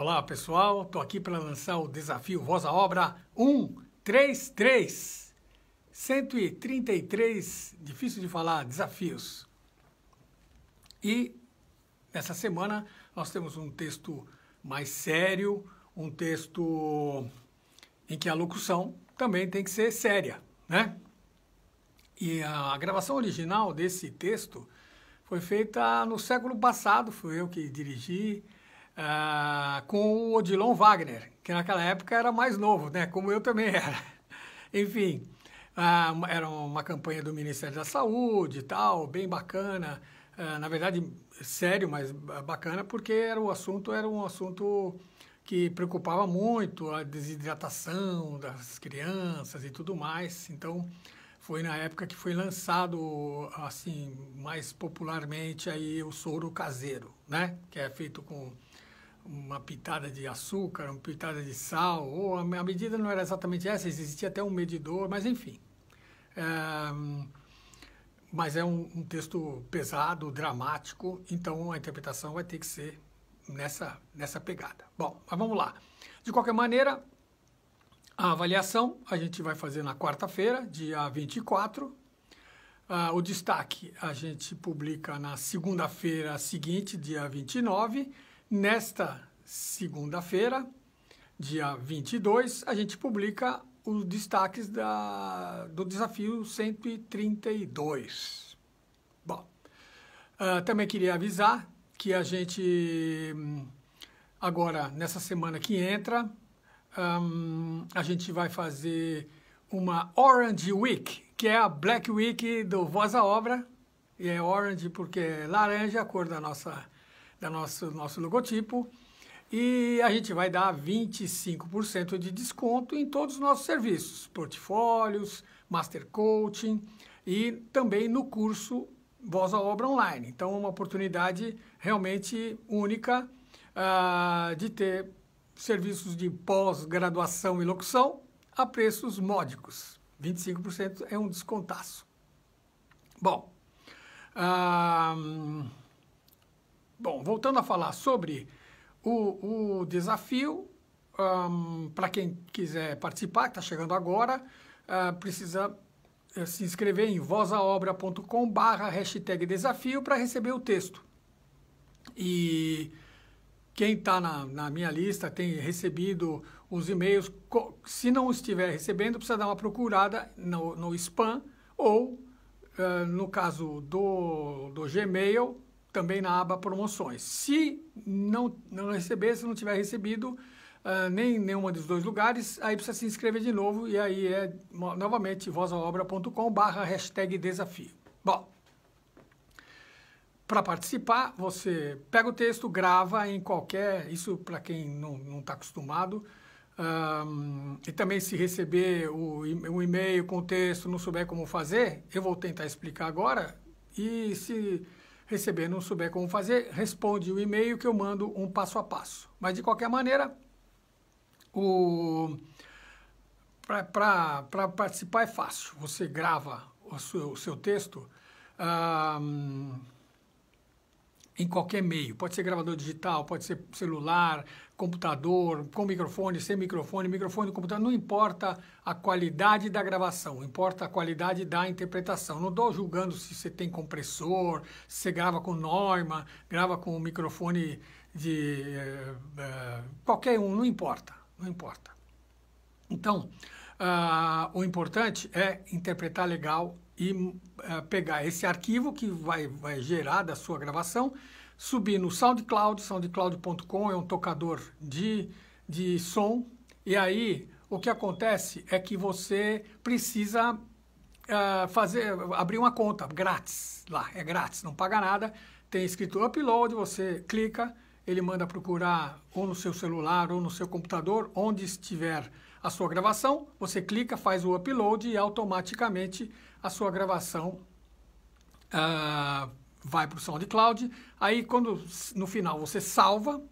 Olá pessoal, estou aqui para lançar o desafio Voz à Obra 133. 133, difícil de falar, desafios. E nessa semana nós temos um texto mais sério, um texto em que a locução também tem que ser séria, né? E a gravação original desse texto foi feita no século passado, fui eu que dirigi ah, com o Odilon Wagner, que naquela época era mais novo, né? Como eu também era. Enfim, ah, era uma campanha do Ministério da Saúde e tal, bem bacana. Ah, na verdade, sério, mas bacana, porque era o assunto era um assunto que preocupava muito a desidratação das crianças e tudo mais. Então, foi na época que foi lançado assim mais popularmente aí o soro caseiro, né? Que é feito com uma pitada de açúcar, uma pitada de sal, ou a, a medida não era exatamente essa, existia até um medidor, mas enfim. É, mas é um, um, texto pesado, dramático, então a interpretação vai ter que ser nessa, nessa pegada. Bom, mas vamos lá. De qualquer maneira, a avaliação a gente vai fazer na quarta-feira, dia 24. Ah, o destaque a gente publica na segunda-feira seguinte, dia 29. Nesta segunda-feira, dia 22, a gente publica os destaques da, do desafio 132. Bom, uh, também queria avisar que a gente, hum, agora, nessa semana que entra, um, a gente vai fazer uma Orange Week, que é a Black Week do Voz à Obra. E é Orange porque é laranja, a cor da nossa do nosso, nosso logotipo. E a gente vai dar 25% de desconto em todos os nossos serviços, portfólios, master coaching e também no curso Voz à Obra Online. Então, uma oportunidade realmente única uh, de ter serviços de pós-graduação e locução a preços módicos. 25% é um descontaço. Bom, uh, Bom, voltando a falar sobre o, o desafio, um, para quem quiser participar, que está chegando agora, uh, precisa eh, se inscrever em vozaobra.com barra hashtag desafio para receber o texto. E quem está na, na, minha lista tem recebido os e-mails. Se não estiver recebendo, precisa dar uma procurada no, no spam ou, uh, no caso do, do Gmail, também na aba promoções. Se não, não receber, se não tiver recebido uh, nem nenhuma dos dois lugares, aí precisa se inscrever de novo e aí é novamente vozaobra.com barra hashtag desafio. Bom, para participar, você pega o texto, grava em qualquer, isso para quem não está acostumado, um, ah, e também se receber o, o e-mail com o texto, não souber como fazer, eu vou tentar explicar agora, e se receber não souber como fazer, responde o e-mail que eu mando um passo a passo. Mas de qualquer maneira, o para participar é fácil. Você grava o seu, o seu texto em qualquer meio. Pode ser gravador digital, pode ser celular, computador, com microfone, sem microfone, microfone do computador. Não importa a qualidade da gravação, importa a qualidade da interpretação. Não estou julgando se você tem compressor, se você grava com Norma, grava com microfone de uh, qualquer um, não importa, não importa. Então, ah, o importante é interpretar legal e eh, pegar esse arquivo que vai, vai gerar da sua gravação, subir no SoundCloud, soundcloud.com é um tocador de, de som, e aí o que acontece é que você precisa ah, fazer abrir uma conta grátis lá, é grátis, não paga nada, tem escrito upload, você clica, ele manda procurar ou no seu celular ou no seu computador, onde estiver a sua gravação, você clica, faz o upload e automaticamente a sua gravação uh, vai para o SoundCloud. Aí, quando no final você salva,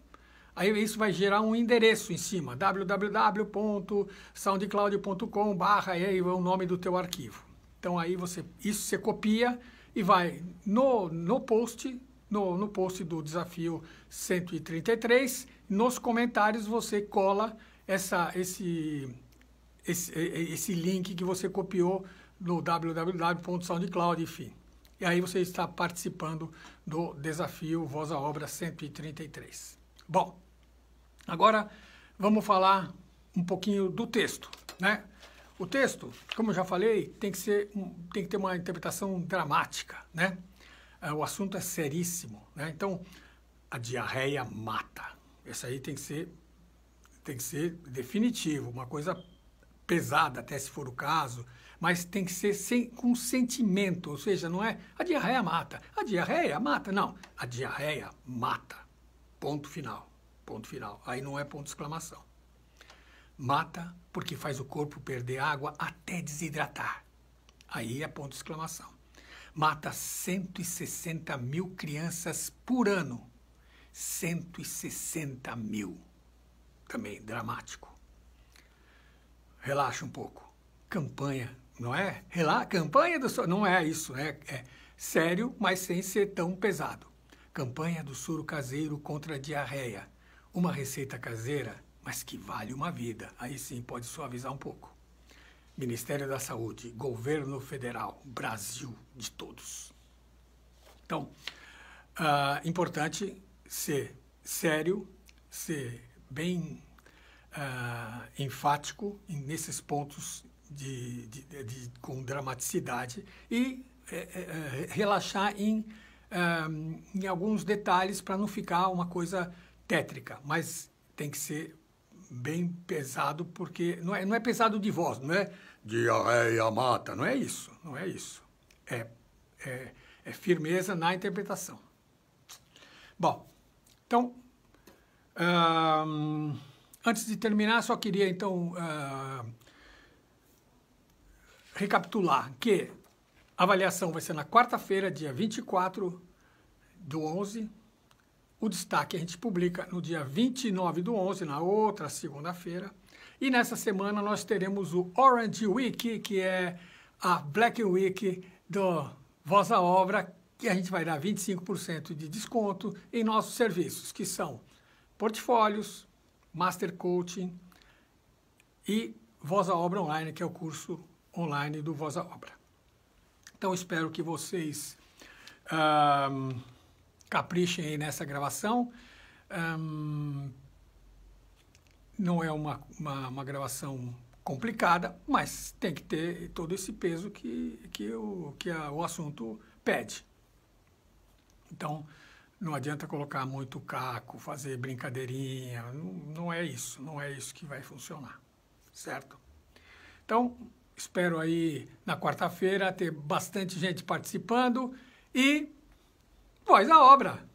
aí isso vai gerar um endereço em cima, www.soundcloud.com barra aí é o nome do teu arquivo. Então aí você, isso você copia e vai no, no post, no, no post do desafio 133, nos comentários você cola essa, esse, esse, esse link que você copiou no www.soundcloud, enfim. E aí você está participando do desafio Voz à Obra 133. Bom, agora vamos falar um pouquinho do texto, né? O texto, como eu já falei, tem que, ser, tem que ter uma interpretação dramática, né? É, o assunto é seríssimo, né? Então, a diarreia mata. essa aí tem que ser tem que ser definitivo, uma coisa pesada, até se for o caso, mas tem que ser sem, com sentimento, ou seja, não é a diarreia mata, a diarreia mata, não, a diarreia mata, ponto final, ponto final, aí não é ponto de exclamação. Mata porque faz o corpo perder água até desidratar, aí é ponto de exclamação. Mata 160 mil crianças por ano, 160 mil também dramático. Relaxa um pouco. Campanha, não é? Relaxa, campanha do soro, não é isso, é, é sério, mas sem ser tão pesado. Campanha do soro caseiro contra a diarreia. Uma receita caseira, mas que vale uma vida. Aí sim pode suavizar um pouco. Ministério da Saúde, Governo Federal, Brasil de todos. Então, uh, importante ser sério, ser bem uh, enfático nesses pontos de, de, de, de com dramaticidade e é, é, relaxar em, um, ah, em alguns detalhes para não ficar uma coisa tétrica, mas tem que ser bem pesado, porque não é, não é pesado de voz, não é diarreia mata, não é isso, não é isso. É, é, é firmeza na interpretação. Bom, então antes de terminar, só queria então uh, recapitular que a avaliação vai ser na quarta-feira, dia 24 do 11. O destaque a gente publica no dia 29 do 11, na outra segunda-feira. E nessa semana nós teremos o Orange Week, que é a Black Week do Voz à Obra, que a gente vai dar 25% de desconto em nossos serviços, que são portfólios, master coaching e Voz à Obra Online, que é o curso online do Voz à Obra. Então espero que vocês um, caprichem aí nessa gravação. Um, não é uma, uma, uma, gravação complicada, mas tem que ter todo esse peso que, que, o, que a, o assunto pede. Então, não adianta colocar muito caco, fazer brincadeirinha, não, não é isso, não é isso que vai funcionar, certo? Então, espero aí na quarta-feira ter bastante gente participando e voz à obra!